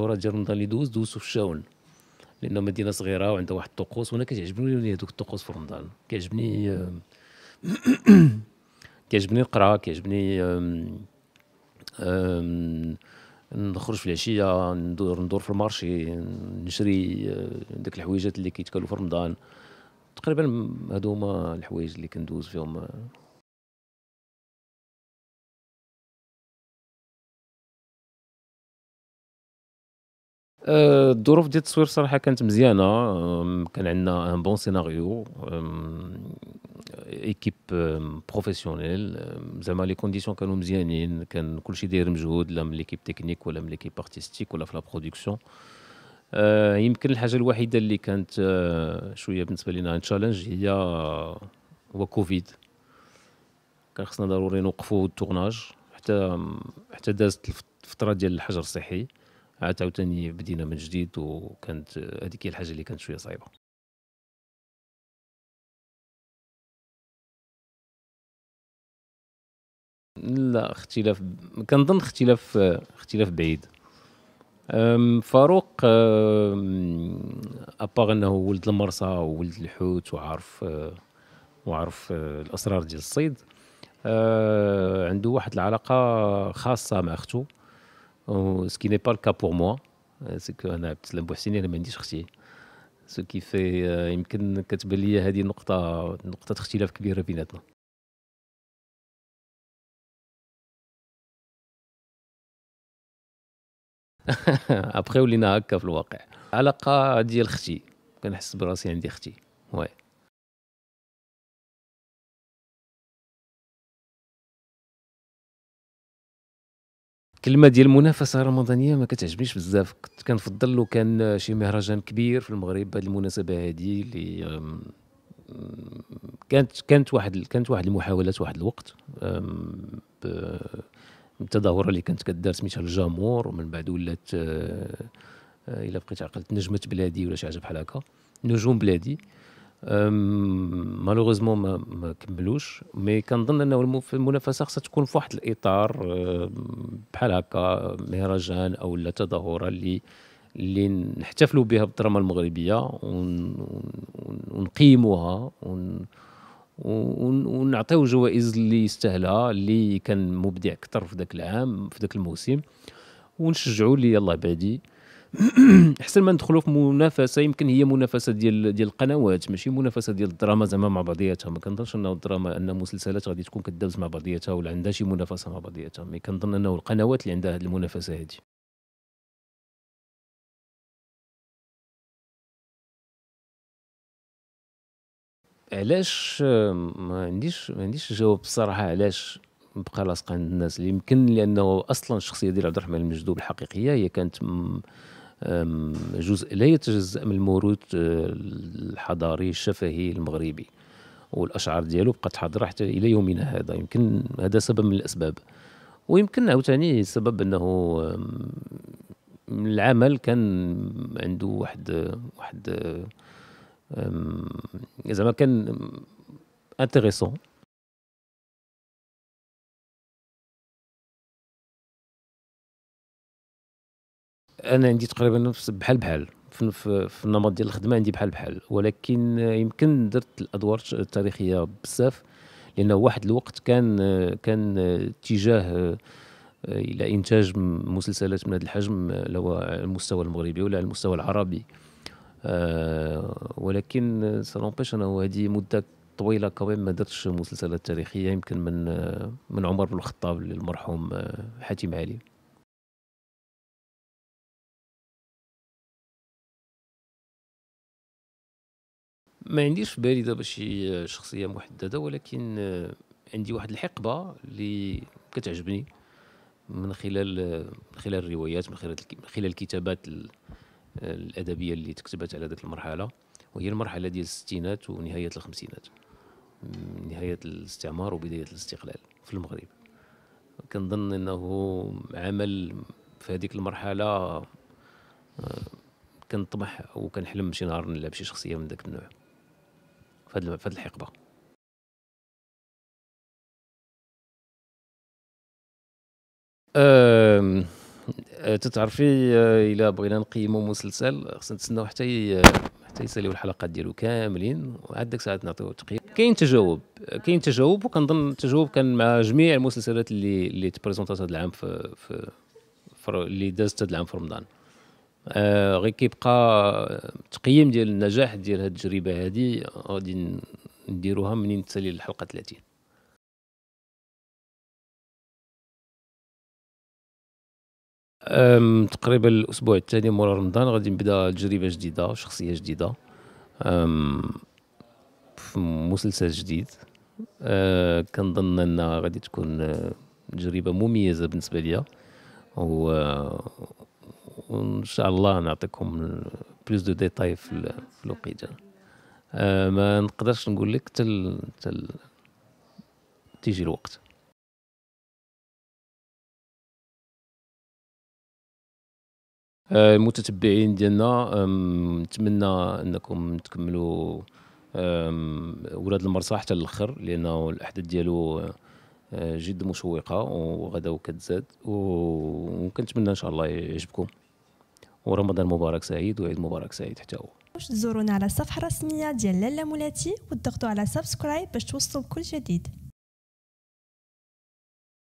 الدوره ديال رمضان اللي دوز دوزو في الشاون لانه مدينه صغيره وعندها واحد الطقوس وانا كتعجبني هذوك الطقوس في رمضان كيعجبني كيعجبني نقرا كيعجبني نخرج في العشيه ندور ندور في المارشي نشري آه، داك الحويجات اللي كيتكالو في رمضان تقريبا هادو هما الحوايج اللي كندوز فيهم آه، الظروف ديال التصوير صراحه كانت مزيانه كان عندنا ان بون سيناريو ايكيب بروفيسيونيل زعما لي كونديسيون كانوا مزيانين كان كلشي داير مجهود لا من ليكيب تكنيك ولا من ليكيب ارتستيك ولا في لا آه، برودكسيون يمكن الحاجه الوحيده اللي كانت آه، شويه بالنسبه لنا تشالنج هي هو كوفيد كان خصنا ضروري نوقفوا التورناج حتى حتى دازت الفتره ديال الحجر الصحي عاوتاني بدينا من جديد وكانت هذيك هي الحاجه اللي كانت شويه صعيبه لا اختلاف كنظن اختلاف اختلاف بعيد فاروق اباغ انه ولد المرسى وولد الحوت وعارف وعارف الاسرار ديال الصيد أه، عنده واحد العلاقه خاصه مع اخته ce qui n'est pas le cas pour moi سكو انا عبد السلام بوحسيني انا ما عنديش اختي سو كي في يمكن كتبان ليا هذه نقطه نقطه اختلاف كبيره بيناتنا ابخي ولينا هكا في الواقع علاقه ديال اختي كنحس براسي عندي اختي وي الكلمه ديال المنافسه الرمضانيه ما كتعجبنيش بزاف كنت كنفضل لو كان شي مهرجان كبير في المغرب بهذه المناسبه هذه اللي كانت كانت واحد كانت واحد المحاولات واحد الوقت التظاهره اللي كانت كدار سميتها الجامور ومن بعد ولات أه، أه، الا بقيت عقلت نجمه بلادي ولا شي حاجه بحال هكا نجوم بلادي مالوغوزمون ما, ما كملوش مي كنظن انه المنافسه خصها تكون في واحد الاطار بحال هكا مهرجان او لا تظاهره اللي اللي نحتفلوا بها بالدراما المغربيه ونقيموها ون ونعطيو جوائز اللي يستاهلها اللي كان مبدع اكثر في ذاك العام في ذاك الموسم ونشجعوا اللي يلاه بادي احسن ما ندخلوا في منافسه يمكن هي منافسه ديال ديال القنوات ماشي منافسه ديال الدراما زعما مع بعضياتها ما كنظنش انه الدراما ان مسلسلات غادي تكون كدابز مع بعضياتها ولا عندها شي منافسه مع بعضياتها مي كنظن انه القنوات اللي عندها هذه المنافسه هذه علاش ما عنديش ما عنديش جواب بصراحه علاش بقى لاصق عند الناس يمكن لانه اصلا الشخصيه ديال عبد الرحمن المجدوب الحقيقيه هي كانت م... جزء لا يتجزأ من الموروث أه، الحضاري الشفهي المغربي والاشعار ديالو بقات حاضره حتى الى يومنا هذا يمكن هذا سبب من الاسباب ويمكن عاوتاني سبب انه العمل كان عنده واحد واحد زعما كان انتريسون انا عندي تقريبا نفس بحال بحال في, في النمط ديال الخدمه عندي بحال بحال ولكن يمكن درت الادوار التاريخيه بزاف لانه واحد الوقت كان كان اتجاه الى انتاج مسلسلات من هذا الحجم لا هو على المستوى المغربي ولا على المستوى العربي آه، ولكن سالونبيش انا هذه مده طويله كمان ما درتش مسلسلات تاريخيه يمكن من من عمر بن الخطاب للمرحوم حاتم علي ما عنديش في بالي دابا شي شخصيه محدده ولكن آه، عندي واحد الحقبه اللي كتعجبني من خلال آه، من خلال الروايات من خلال من خلال الكتابات آه، الادبيه اللي تكتبت على ذاك المرحله وهي المرحله ديال الستينات ونهايه الخمسينات نهايه الاستعمار وبدايه الاستقلال في المغرب كنظن انه عمل في هذيك المرحله كنطمح وكنحلم شي نهار نلعب شي شخصيه من ذاك النوع في الحقبه أه، تتعرفي أه، الى بغينا نقيمو مسلسل خصنا نتسناو حتى حتى يساليو الحلقات ديالو كاملين وعاد ديك الساعه نعطيو تقييم كاين تجاوب كاين تجاوب وكنظن التجاوب كان مع جميع المسلسلات اللي اللي تبريزونتات هذا العام في, في, في اللي دازت هذا العام في رمضان آه، غير كيبقى تقييم ديال النجاح ديال هذه التجربه هذه غادي نديروها منين تسالي الحلقه 30 تقريبا الاسبوع الثاني مورا رمضان غادي نبدا تجربه جديده شخصيه جديده في مسلسل جديد أه كنظن انها غادي تكون آه، تجربه مميزه بالنسبه ليا و آه، وان شاء الله نعطيكم بلوس دو ديتاي في الوقيته آه ما نقدرش نقول لك تل تل تيجي الوقت آه، المتتبعين ديالنا نتمنى انكم تكملوا ولاد المرصع حتى الاخر لانه الاحداث ديالو آه، جد مشوقه وغدا وكتزاد وكنتمنى ان شاء الله يعجبكم ورمضان مبارك سعيد وعيد مبارك سعيد حتى هو باش تزورونا على الصفحه الرسميه ديال لاله مولاتي وتضغطوا على سبسكرايب باش توصلوا بكل جديد